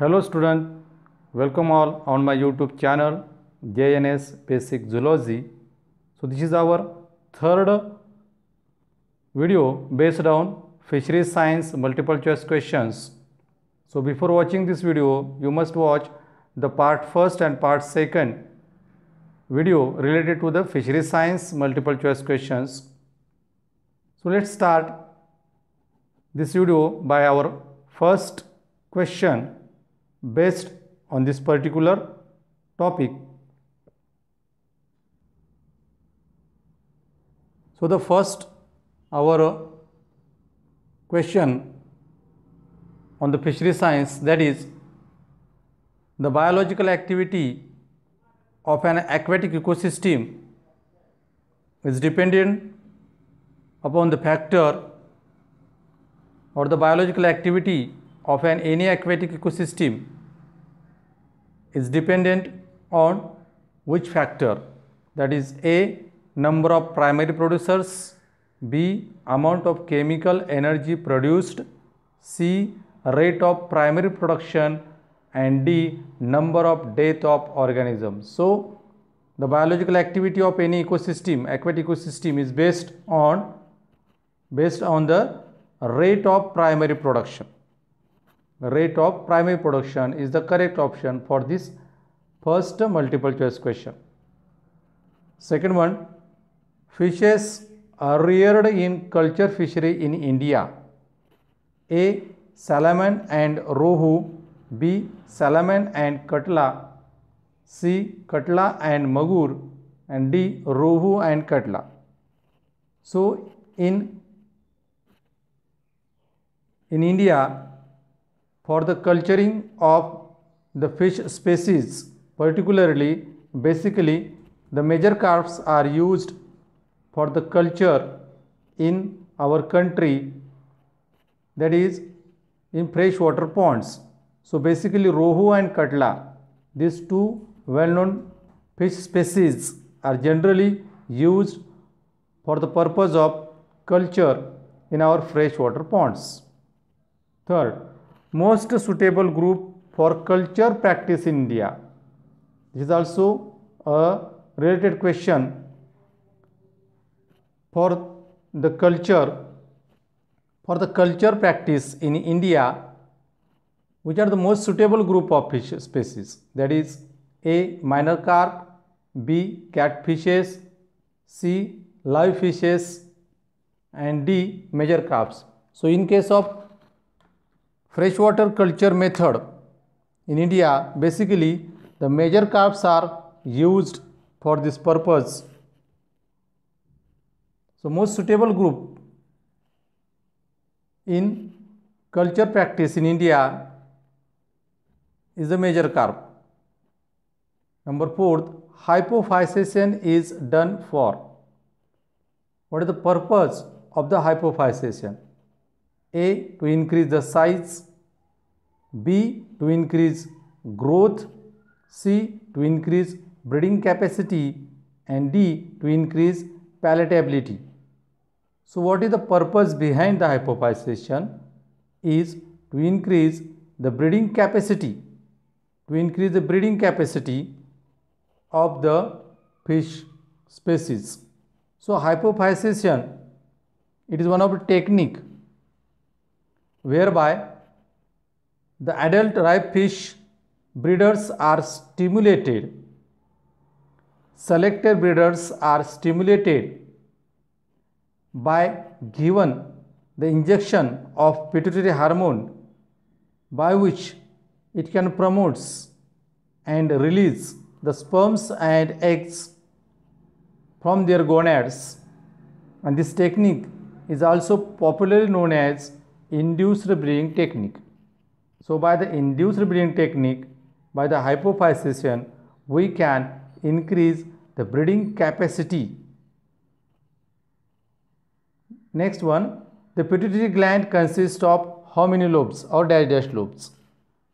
Hello student, welcome all on my YouTube channel JNS Basic Zoology. So this is our third video based on fisheries science multiple choice questions. So before watching this video, you must watch the part first and part second video related to the fisheries science multiple choice questions. So let's start this video by our first question based on this particular topic. So, the first our uh, question on the fishery science that is the biological activity of an aquatic ecosystem is dependent upon the factor or the biological activity of an any aquatic ecosystem is dependent on which factor that is A number of primary producers, B amount of chemical energy produced, C rate of primary production and D number of death of organisms. So, the biological activity of any ecosystem aquatic ecosystem is based on based on the rate of primary production rate of primary production is the correct option for this first multiple choice question. Second one, fishes are reared in culture fishery in India. A. Salmon and Rohu B. Salmon and Katla C. Katla and Magur and D. Rohu and Katla. So, in, in India, for the culturing of the fish species, particularly basically the major carps are used for the culture in our country that is in freshwater ponds. So basically Rohu and Katla these two well known fish species are generally used for the purpose of culture in our freshwater ponds. Third, most suitable group for culture practice in India. This is also a related question for the culture for the culture practice in India which are the most suitable group of fish species that is A. Minor carp B. Catfishes C. Live fishes and D. Major carps. So, in case of freshwater culture method in India basically the major carps are used for this purpose so most suitable group in culture practice in India is the major carp number 4 hypophysation is done for what is the purpose of the hypophysation a. To increase the size. B. To increase growth. C. To increase breeding capacity. And D. To increase palatability. So what is the purpose behind the hypophysation? Is to increase the breeding capacity. To increase the breeding capacity of the fish species. So hypophysation, it is one of the technique whereby the adult ripe fish breeders are stimulated selected breeders are stimulated by given the injection of pituitary hormone by which it can promotes and release the sperms and eggs from their gonads and this technique is also popularly known as induced breathing technique. So by the induced breathing technique, by the hypophysition, we can increase the breathing capacity. Next one, the pituitary gland consists of how many lobes or dash dash lobes?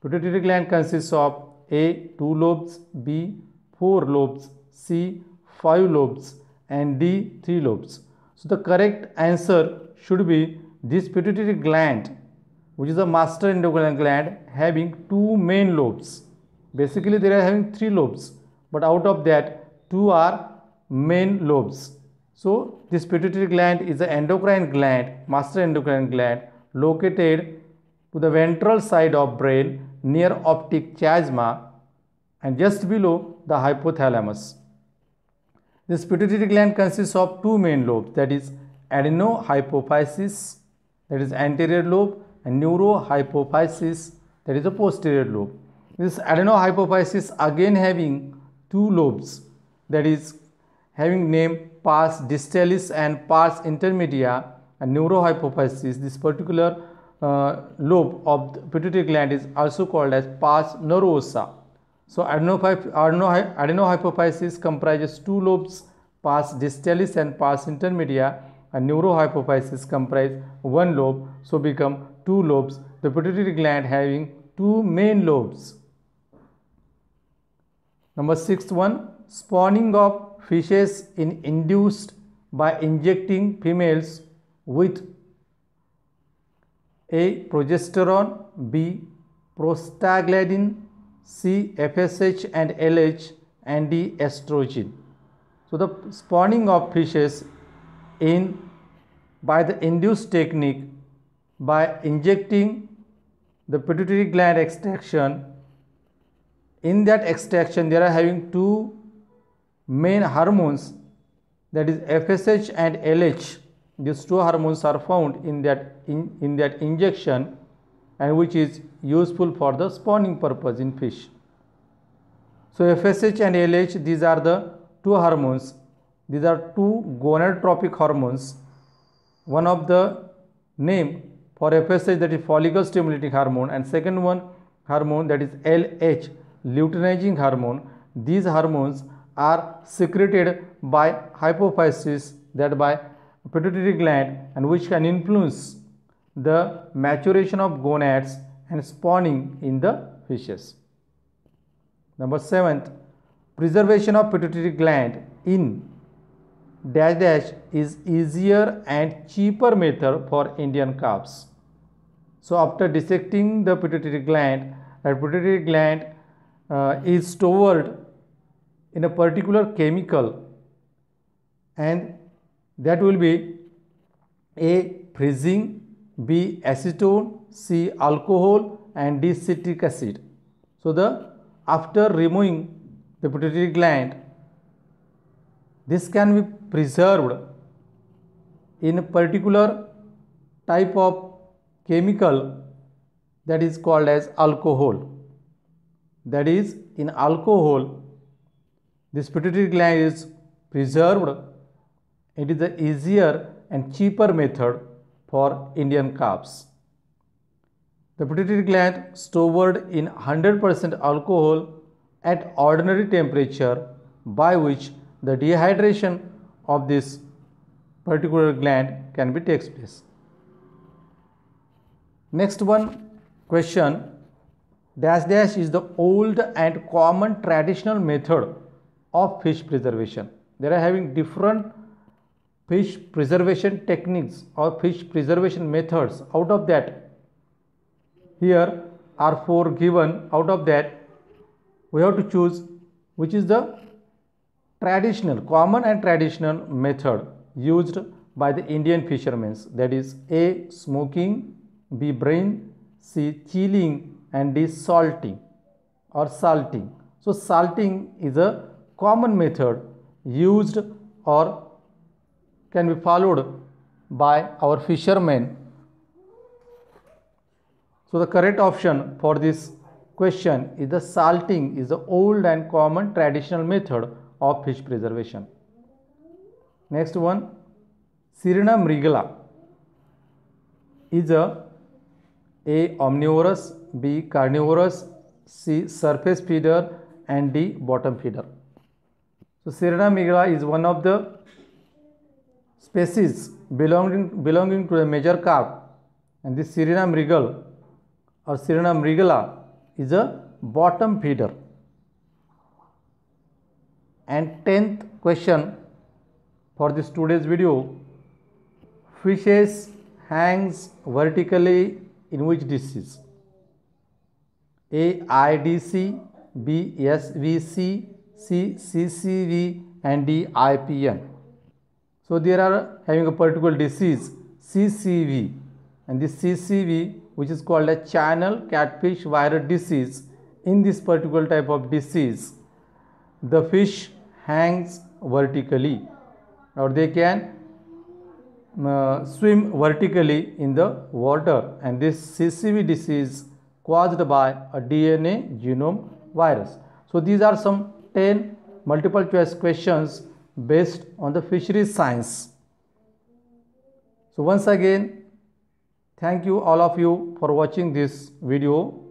Pituitary gland consists of A. 2 lobes, B. 4 lobes, C. 5 lobes and D. 3 lobes. So the correct answer should be this pituitary gland which is a master endocrine gland having two main lobes basically they are having three lobes but out of that two are main lobes so this pituitary gland is an endocrine gland master endocrine gland located to the ventral side of brain near optic chiasma and just below the hypothalamus this pituitary gland consists of two main lobes that is adenohypophysis that is anterior lobe and neurohypophysis that is a posterior lobe. This adenohypophysis again having two lobes that is having name pars distalis and pars intermedia and neurohypophysis this particular uh, lobe of the pituitary gland is also called as pars nervosa. So adenohypophysis comprises two lobes pars distalis and pars intermedia a neurohypophysis comprise one lobe, so become two lobes, the pituitary gland having two main lobes. Number sixth one, spawning of fishes in induced by injecting females with A. Progesterone, B. Prostaglandin, C. FSH and LH and D. Estrogen. So, the spawning of fishes in by the induced technique by injecting the pituitary gland extraction in that extraction they are having two main hormones that is FSH and LH these two hormones are found in that in, in that injection and which is useful for the spawning purpose in fish so FSH and LH these are the two hormones these are two gonadotropic hormones. One of the name for FSH that is follicle stimulating hormone and second one hormone that is LH luteinizing hormone. These hormones are secreted by hypophysis that by pituitary gland and which can influence the maturation of gonads and spawning in the fishes. Number seventh, preservation of pituitary gland in dash dash is easier and cheaper method for Indian calves. So after dissecting the pituitary gland, the pituitary gland uh, is stored in a particular chemical and that will be A. Freezing, B. Acetone, C. Alcohol and D. Citric acid. So the after removing the pituitary gland, this can be preserved in a particular type of chemical that is called as alcohol. That is, in alcohol, this pituitary gland is preserved. It is the easier and cheaper method for Indian calves. The pituitary gland stored in 100% alcohol at ordinary temperature by which the dehydration of this particular gland can be takes place. Next one question dash dash is the old and common traditional method of fish preservation. They are having different fish preservation techniques or fish preservation methods out of that here are four given out of that we have to choose which is the traditional common and traditional method used by the Indian fishermen that is A smoking B brain C chilling and D salting or salting so salting is a common method used or can be followed by our fishermen so the correct option for this question is the salting is the old and common traditional method of fish preservation. Next one, Sirna mrigala is a A. Omnivorous, B. Carnivorous, C. Surface feeder and D. Bottom feeder. So, Sirna mrigala is one of the species belonging, belonging to the major carp and this Sirena mrigal or Sirena mrigala is a bottom feeder and 10th question for this today's video fishes hangs vertically in which disease a idc and D. I P N. ipm so there are having a particular disease ccv and this ccv which is called a channel catfish virus disease in this particular type of disease the fish hangs vertically or they can uh, swim vertically in the water and this CCV disease caused by a DNA genome virus. So these are some 10 multiple choice questions based on the fisheries science. So once again thank you all of you for watching this video.